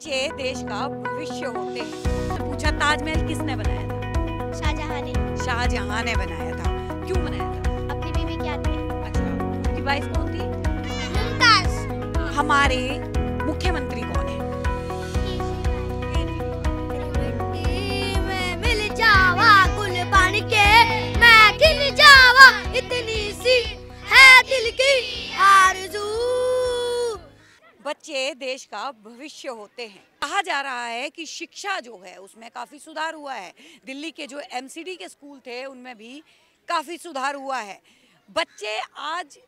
बच्चे देश का भविष्य होते हैं तो पूछा ताजमहल किसने बनाया था शाहजहां ने शाहजहां ने बनाया था क्यों बनाया था अपनी बीवी क्या थी अच्छा उनकी वाइफ कौन थी मुमताज हमारे मुख्यमंत्री कौन है मिल जावा गुल बन के मैं खिल जावा इतनी सी बच्चे देश का भविष्य होते हैं कहा जा रहा है कि शिक्षा जो है उसमें काफ़ी सुधार हुआ है दिल्ली के जो एमसीडी के स्कूल थे उनमें भी काफ़ी सुधार हुआ है बच्चे आज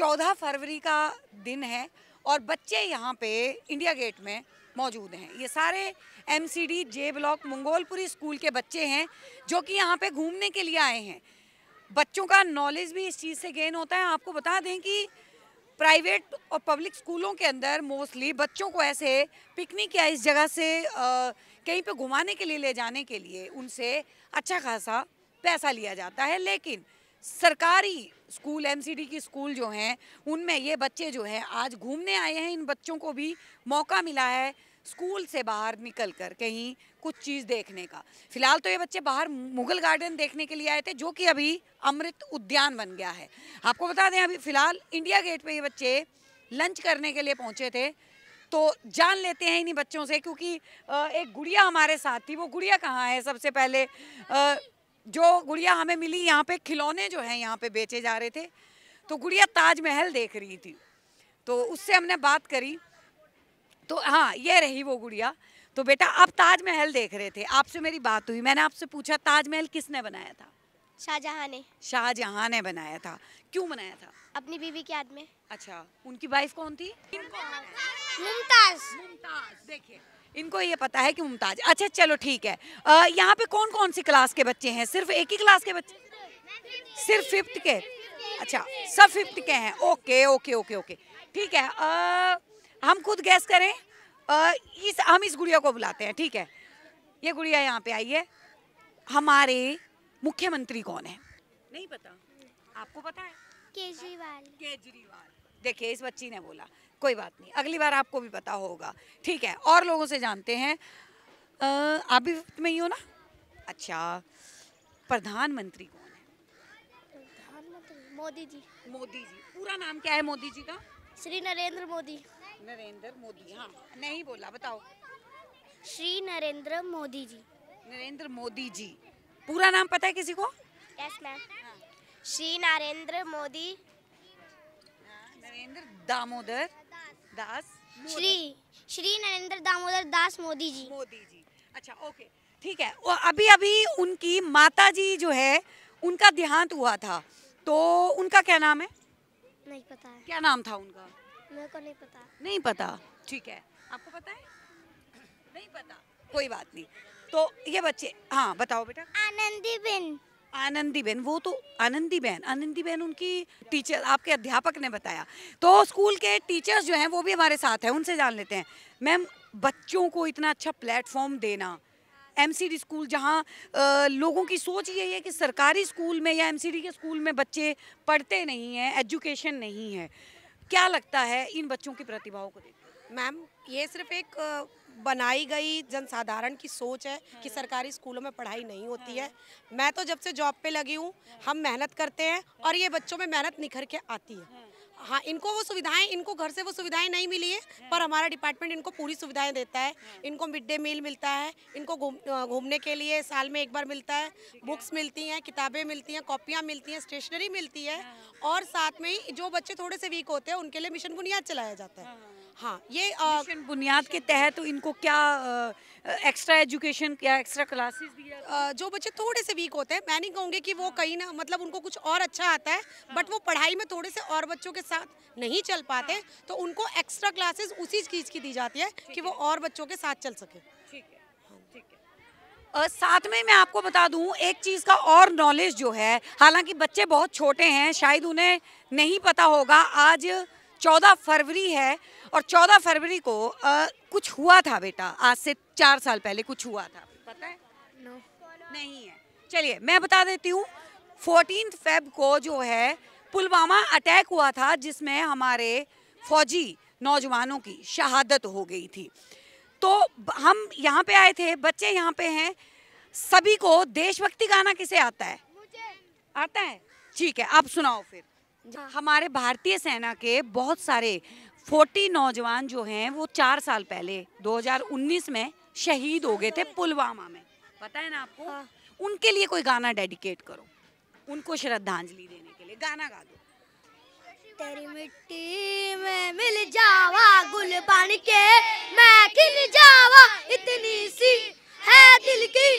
14 फरवरी का दिन है और बच्चे यहाँ पे इंडिया गेट में मौजूद हैं ये सारे M C D J block Mangolpuri school के बच्चे हैं जो कि यहाँ पे घूमने के लिए आए हैं बच्चों का नॉलेज भी इस चीज़ से गेन होता है आपको बता दें कि प्राइवेट और पब्लिक स्कूलों के अंदर मोस्टली बच्चों को ऐसे पिकनिक या इस जगह से आ, कहीं पे घुमाने के लिए ले जाने के लिए उनसे अच्छा खासा पैसा लिया जाता है लेकिन सरकारी स्कूल एमसीडी की स्कूल जो हैं उनमें ये बच्चे जो हैं आज घूमने आए हैं इन बच्चों को भी मौका मिला है स्कूल से बाहर निकल कर कहीं कुछ चीज़ देखने का फिलहाल तो ये बच्चे बाहर मुगल गार्डन देखने के लिए आए थे जो कि अभी अमृत उद्यान बन गया है आपको बता दें अभी फ़िलहाल इंडिया गेट पे ये बच्चे लंच करने के लिए पहुंचे थे तो जान लेते हैं इन्हीं बच्चों से क्योंकि एक गुड़िया हमारे साथ थी वो गुड़िया कहाँ है सबसे पहले जो गुड़िया हमें मिली यहाँ पे खिलौने जो हैं यहाँ पे बेचे जा रहे थे तो गुड़िया ताजमहल देख रही थी तो उससे हमने बात करी तो हाँ ये रही वो गुड़िया तो बेटा आप ताजमहल देख रहे थे आपसे मेरी बात हुई मैंने आपसे पूछा ताजमहल किसने बनाया था शाहजहाँ ने शाहजहाँ ने बनाया था क्यों बनाया था अपनी बीवी के याद में अच्छा उनकी वाइफ कौन थी मुमताज मुमताज देखिए इनको ये पता है कि मुमताज अच्छा चलो ठीक है यहाँ पे कौन कौन सी क्लास के बच्चे हैं सिर्फ एक ही क्लास के बच्चे सिर्फ फिफ्थ के अच्छा सब फिफ्थ के हैं ओके ओके ओके ओके ठीक है आ, हम खुद गैस करें आ, इस हम इस गुड़िया को बुलाते हैं ठीक है ये गुड़िया यहाँ पे आई है हमारे मुख्यमंत्री कौन है नहीं पता आपको पता है केजरीवाल केजरीवाल देखिए इस बच्ची ने बोला कोई बात नहीं अगली बार आपको भी पता होगा ठीक है और लोगों से जानते हैं आप भी में ही हो ना अच्छा प्रधानमंत्री कौन है प्रधानमंत्री मोदी जी मोदी जी पूरा नाम क्या है मोदी जी का श्री नरेंद्र मोदी नरेंद्र मोदी हाँ नहीं बोला बताओ श्री नरेंद्र मोदी जी नरेंद्र मोदी जी पूरा नाम पता है किसी को यस मैम हाँ। श्री नरेंद्र मोदी हाँ, नरेंद्र दामोदर दास श्री श्री नरेंद्र दामोदर दास मोदी जी मोदी जी अच्छा ओके ठीक है वो अभी अभी उनकी माता जी जो है उनका देहांत हुआ था तो उनका क्या नाम है नहीं पता है क्या नाम था उनका को नहीं पता नहीं पता ठीक है आपको पता है नहीं पता कोई बात नहीं तो ये बच्चे हाँ बताओ बेटा आनंदी बेन आनंदी बहन वो तो आनंदी बहन आनंदी बहन उनकी टीचर आपके अध्यापक ने बताया तो स्कूल के टीचर्स जो हैं वो भी हमारे साथ हैं उनसे जान लेते हैं मैम बच्चों को इतना अच्छा प्लेटफॉर्म देना एम स्कूल जहाँ लोगों की सोच ये है कि सरकारी स्कूल में या एम के स्कूल में बच्चे पढ़ते नहीं हैं एजुकेशन नहीं है क्या लगता है इन बच्चों की प्रतिभाओं को देख मैम ये सिर्फ एक बनाई गई जनसाधारण की सोच है कि हम्म। सरकारी स्कूलों में पढ़ाई नहीं होती है हम्म। मैं तो जब से जॉब पे लगी हूँ हम मेहनत करते हैं और ये बच्चों में मेहनत निखर के आती है हम्म। हाँ इनको वो सुविधाएं इनको घर से वो सुविधाएं नहीं मिली है पर हमारा डिपार्टमेंट इनको पूरी सुविधाएं देता है इनको मिड डे मील मिलता है इनको घूमने के लिए साल में एक बार मिलता है बुक्स मिलती हैं किताबें मिलती हैं कॉपियाँ मिलती हैं स्टेशनरी मिलती है और साथ में ही जो बच्चे थोड़े से वीक होते हैं उनके लिए मिशन बुनियाद चलाया जाता है हाँ ये आ, बुनियाद के तहत तो इनको क्या आ, एक्स्ट्रा एजुकेशन या एक्स्ट्रा क्लासेस दी जो बच्चे थोड़े से वीक होते हैं मैं नहीं कहूँगी कि वो हाँ। कहीं ना मतलब उनको कुछ और अच्छा आता है हाँ। बट वो पढ़ाई में थोड़े से और बच्चों के साथ नहीं चल पाते हाँ। तो उनको एक्स्ट्रा क्लासेस उसी चीज़ की दी जाती है कि वो और बच्चों के साथ चल सके ठीक है Uh, साथ में मैं आपको बता दूं एक चीज़ का और नॉलेज जो है हालांकि बच्चे बहुत छोटे हैं शायद उन्हें नहीं पता होगा आज चौदह फरवरी है और चौदह फरवरी को आ, कुछ हुआ था बेटा आज से चार साल पहले कुछ हुआ था पता है no. नहीं है चलिए मैं बता देती हूँ फोर्टीन फेब को जो है पुलवामा अटैक हुआ था जिसमें हमारे फौजी नौजवानों की शहादत हो गई थी तो हम यहाँ पे आए थे बच्चे यहाँ पे हैं सभी को देशभक्ति गाना किसे आता है आता है ठीक है आप सुनाओ फिर हाँ। हमारे भारतीय सेना के बहुत सारे 40 नौजवान जो हैं वो चार साल पहले 2019 में शहीद हो गए थे पुलवामा में पता है ना आपको हाँ। उनके लिए कोई गाना डेडिकेट करो उनको श्रद्धांजलि देने के लिए गाना गा दो तेरी मिट्टी में मिल जावा गुल बन के मैं खिल जावा इतनी सी है दिल की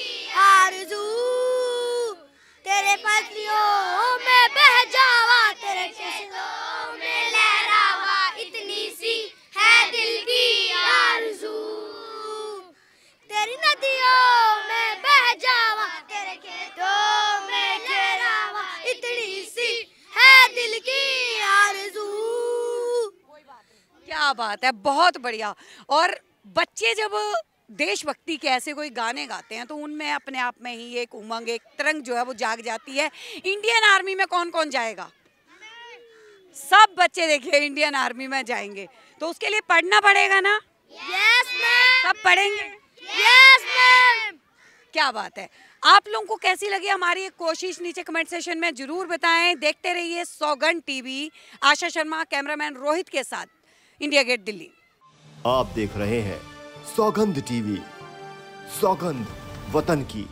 क्या बात है बहुत बढ़िया और बच्चे जब देशभक्ति के ऐसे कोई गाने गाते हैं तो उनमें अपने आप में ही एक उमंग एक तरंग जो है वो जाग जाती है इंडियन आर्मी में कौन कौन जाएगा सब बच्चे देखिए इंडियन आर्मी में जाएंगे तो उसके लिए पढ़ना पड़ेगा ना yes, सब पढ़ेंगे yes, क्या बात है आप लोगों को कैसी लगी हमारी कोशिश नीचे कमेंट सेशन में जरूर बताएं देखते रहिए सौगन टीवी आशा शर्मा कैमरामैन रोहित के साथ इंडिया गेट दिल्ली आप देख रहे हैं सौगंध टीवी सौगंध वतन की